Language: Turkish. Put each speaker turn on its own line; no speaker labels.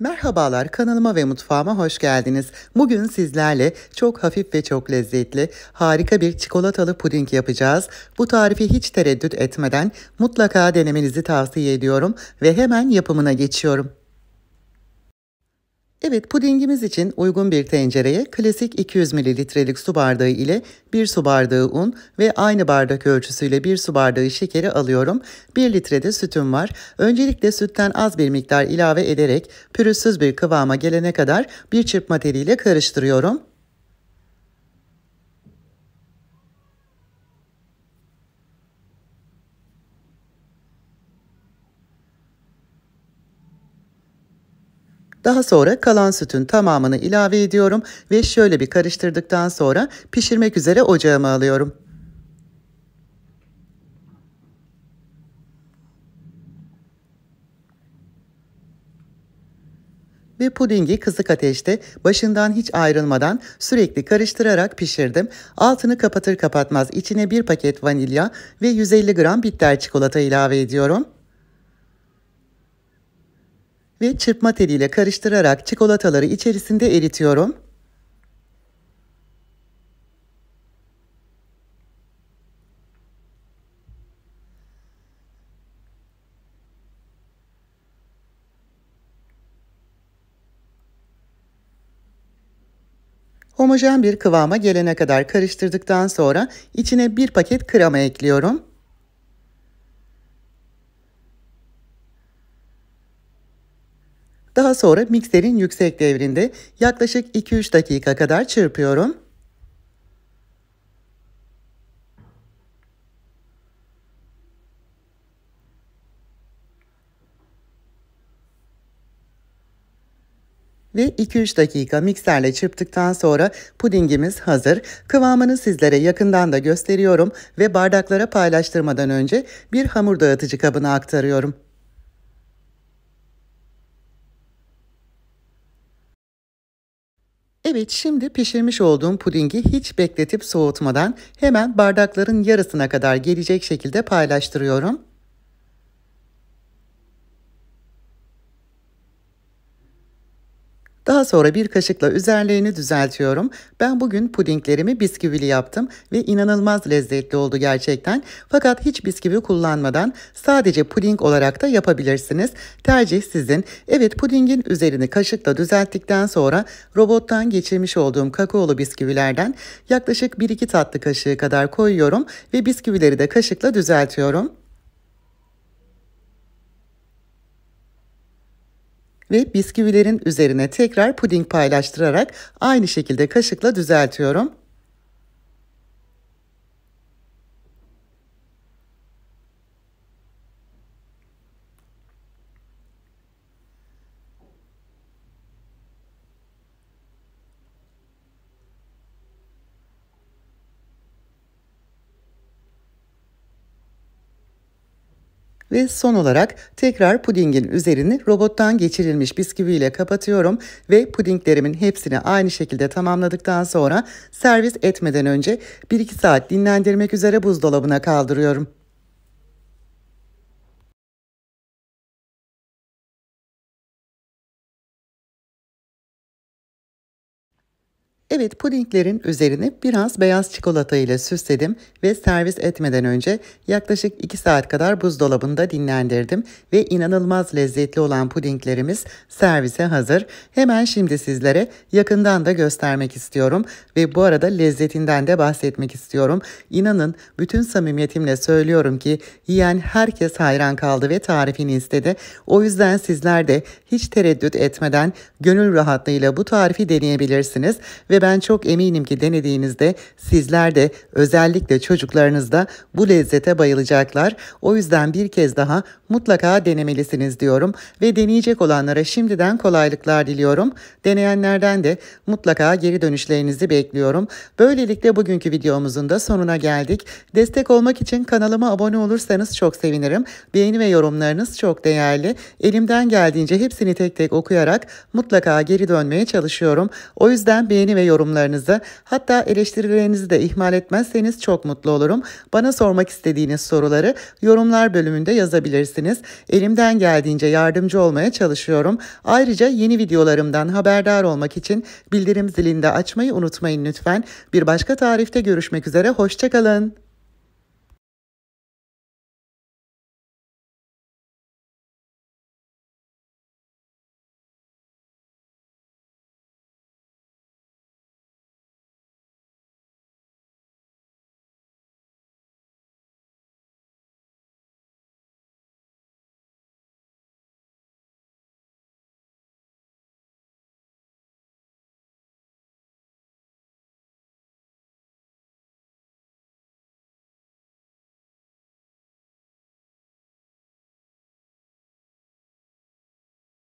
Merhabalar kanalıma ve mutfağıma hoş geldiniz. Bugün sizlerle çok hafif ve çok lezzetli harika bir çikolatalı puding yapacağız. Bu tarifi hiç tereddüt etmeden mutlaka denemenizi tavsiye ediyorum ve hemen yapımına geçiyorum. Evet pudingimiz için uygun bir tencereye klasik 200 mililitrelik su bardağı ile 1 su bardağı un ve aynı bardak ölçüsüyle 1 su bardağı şekeri alıyorum. 1 litre de sütüm var. Öncelikle sütten az bir miktar ilave ederek pürüzsüz bir kıvama gelene kadar bir çırpma teliyle karıştırıyorum. Daha sonra kalan sütün tamamını ilave ediyorum ve şöyle bir karıştırdıktan sonra pişirmek üzere ocağıma alıyorum. ve pudingi kısık ateşte başından hiç ayrılmadan sürekli karıştırarak pişirdim. Altını kapatır kapatmaz içine bir paket vanilya ve 150 gram bitter çikolata ilave ediyorum ve çırpma teliyle karıştırarak çikolataları içerisinde eritiyorum. Homojen bir kıvama gelene kadar karıştırdıktan sonra içine bir paket krema ekliyorum. Daha sonra mikserin yüksek devrinde yaklaşık 2-3 dakika kadar çırpıyorum. Ve 2-3 dakika mikserle çırptıktan sonra pudingimiz hazır. Kıvamını sizlere yakından da gösteriyorum ve bardaklara paylaştırmadan önce bir hamur dağıtıcı kabına aktarıyorum. Evet şimdi pişirmiş olduğum pudingi hiç bekletip soğutmadan hemen bardakların yarısına kadar gelecek şekilde paylaştırıyorum. Daha sonra bir kaşıkla üzerlerini düzeltiyorum. Ben bugün pudinglerimi bisküvili yaptım ve inanılmaz lezzetli oldu gerçekten. Fakat hiç bisküvi kullanmadan sadece puding olarak da yapabilirsiniz. Tercih sizin. Evet pudingin üzerini kaşıkla düzelttikten sonra robottan geçirmiş olduğum kakaolu bisküvilerden yaklaşık 1-2 tatlı kaşığı kadar koyuyorum ve bisküvileri de kaşıkla düzeltiyorum. ve bisküvilerin üzerine tekrar puding paylaştırarak aynı şekilde kaşıkla düzeltiyorum. Ve son olarak tekrar pudingin üzerini robottan geçirilmiş bisküviyle kapatıyorum ve pudinglerimin hepsini aynı şekilde tamamladıktan sonra servis etmeden önce 1-2 saat dinlendirmek üzere buzdolabına kaldırıyorum. Evet pudinglerin üzerini biraz beyaz çikolata ile süsledim ve servis etmeden önce yaklaşık 2 saat kadar buzdolabında dinlendirdim ve inanılmaz lezzetli olan pudinglerimiz servise hazır. Hemen şimdi sizlere yakından da göstermek istiyorum ve bu arada lezzetinden de bahsetmek istiyorum. İnanın bütün samimiyetimle söylüyorum ki yiyen herkes hayran kaldı ve tarifini istedi. O yüzden sizler de hiç tereddüt etmeden gönül rahatlığıyla bu tarifi deneyebilirsiniz ve ben çok eminim ki denediğinizde sizler de özellikle çocuklarınız da bu lezzete bayılacaklar. O yüzden bir kez daha mutlaka denemelisiniz diyorum ve deneyecek olanlara şimdiden kolaylıklar diliyorum. Deneyenlerden de mutlaka geri dönüşlerinizi bekliyorum. Böylelikle bugünkü videomuzun da sonuna geldik. Destek olmak için kanalıma abone olursanız çok sevinirim. Beğeni ve yorumlarınız çok değerli. Elimden geldiğince hepsini tek tek okuyarak mutlaka geri dönmeye çalışıyorum. O yüzden beğeni ve yorumlarınızı hatta eleştirilerinizi de ihmal etmezseniz çok mutlu olurum. Bana sormak istediğiniz soruları yorumlar bölümünde yazabilirsiniz. Elimden geldiğince yardımcı olmaya çalışıyorum. Ayrıca yeni videolarımdan haberdar olmak için bildirim zilini de açmayı unutmayın lütfen. Bir başka tarifte görüşmek üzere, hoşçakalın.